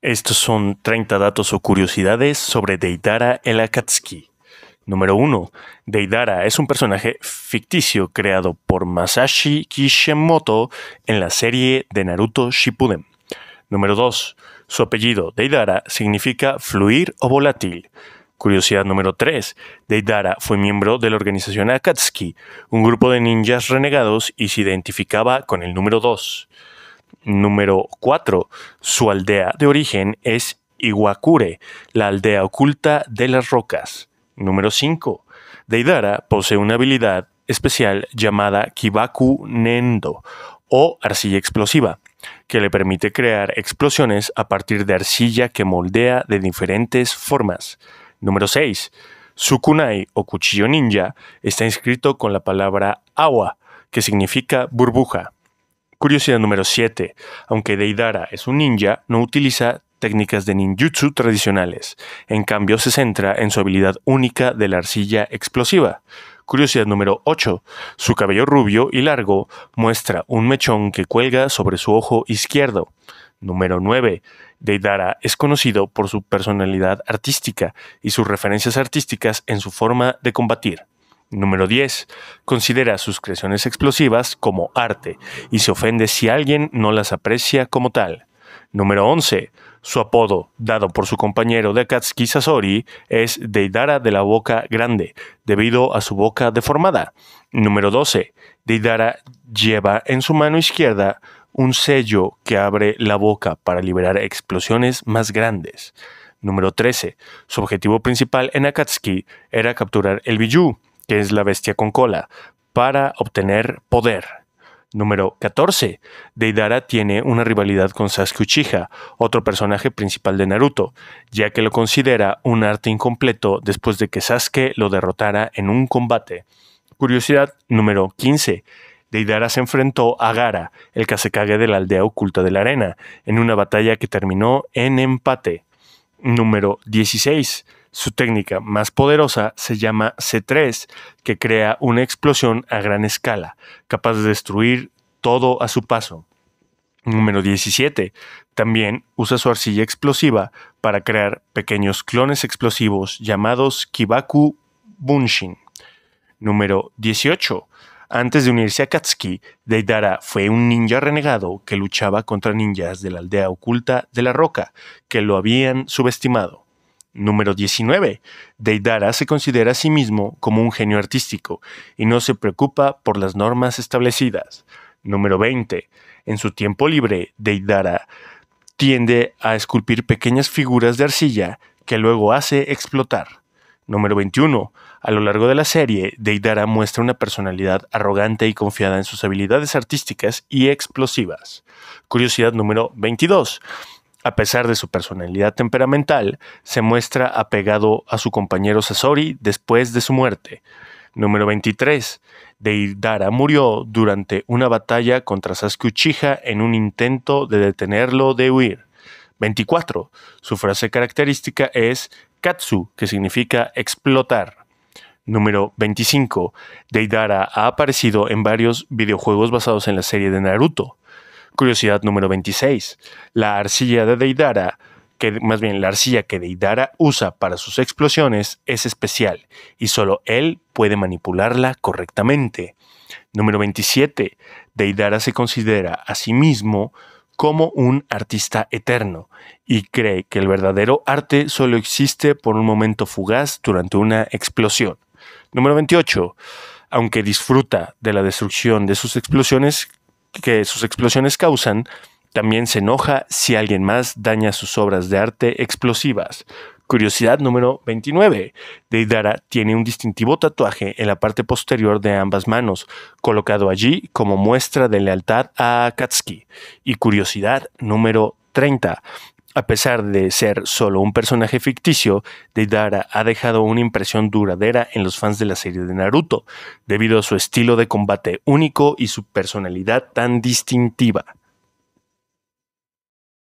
Estos son 30 datos o curiosidades sobre Deidara el Akatsuki. Número 1. Deidara es un personaje ficticio creado por Masashi Kishimoto en la serie de Naruto Shippuden. Número 2. Su apellido, Deidara, significa fluir o volátil. Curiosidad número 3. Deidara fue miembro de la organización Akatsuki, un grupo de ninjas renegados y se identificaba con el número 2. Número 4. Su aldea de origen es Iwakure, la aldea oculta de las rocas. Número 5. Deidara posee una habilidad especial llamada Kibaku Nendo o arcilla explosiva, que le permite crear explosiones a partir de arcilla que moldea de diferentes formas. Número 6. Su kunai o cuchillo ninja está inscrito con la palabra agua, que significa burbuja. Curiosidad número 7. Aunque Deidara es un ninja, no utiliza técnicas de ninjutsu tradicionales. En cambio, se centra en su habilidad única de la arcilla explosiva. Curiosidad número 8. Su cabello rubio y largo muestra un mechón que cuelga sobre su ojo izquierdo. Número 9. Deidara es conocido por su personalidad artística y sus referencias artísticas en su forma de combatir. Número 10. Considera sus creaciones explosivas como arte y se ofende si alguien no las aprecia como tal. Número 11. Su apodo, dado por su compañero de Akatsuki Sasori, es Deidara de la boca grande, debido a su boca deformada. Número 12. Deidara lleva en su mano izquierda un sello que abre la boca para liberar explosiones más grandes. Número 13. Su objetivo principal en Akatsuki era capturar el Bijú que es la bestia con cola, para obtener poder. Número 14. Deidara tiene una rivalidad con Sasuke Uchiha, otro personaje principal de Naruto, ya que lo considera un arte incompleto después de que Sasuke lo derrotara en un combate. Curiosidad número 15. Deidara se enfrentó a Gara, el Kasekage de la aldea oculta de la arena, en una batalla que terminó en empate. Número 16. Su técnica más poderosa se llama C3, que crea una explosión a gran escala, capaz de destruir todo a su paso. Número 17. También usa su arcilla explosiva para crear pequeños clones explosivos llamados Kibaku Bunshin. Número 18. Antes de unirse a Katsuki, Deidara fue un ninja renegado que luchaba contra ninjas de la aldea oculta de la roca, que lo habían subestimado. Número 19. Deidara se considera a sí mismo como un genio artístico y no se preocupa por las normas establecidas. Número 20. En su tiempo libre, Deidara tiende a esculpir pequeñas figuras de arcilla que luego hace explotar. Número 21. A lo largo de la serie, Deidara muestra una personalidad arrogante y confiada en sus habilidades artísticas y explosivas. Curiosidad número 22. A pesar de su personalidad temperamental, se muestra apegado a su compañero Sasori después de su muerte. Número 23. Deidara murió durante una batalla contra Sasuke Uchiha en un intento de detenerlo de huir. 24. Su frase característica es Katsu, que significa explotar. Número 25. Deidara ha aparecido en varios videojuegos basados en la serie de Naruto. Curiosidad número 26. La arcilla de Deidara, que más bien la arcilla que Deidara usa para sus explosiones, es especial y solo él puede manipularla correctamente. Número 27. Deidara se considera a sí mismo como un artista eterno y cree que el verdadero arte solo existe por un momento fugaz durante una explosión. Número 28. Aunque disfruta de la destrucción de sus explosiones, que sus explosiones causan, también se enoja si alguien más daña sus obras de arte explosivas. Curiosidad número 29. Deidara tiene un distintivo tatuaje en la parte posterior de ambas manos, colocado allí como muestra de lealtad a Akatsuki. Y curiosidad número 30. A pesar de ser solo un personaje ficticio, Deidara ha dejado una impresión duradera en los fans de la serie de Naruto, debido a su estilo de combate único y su personalidad tan distintiva.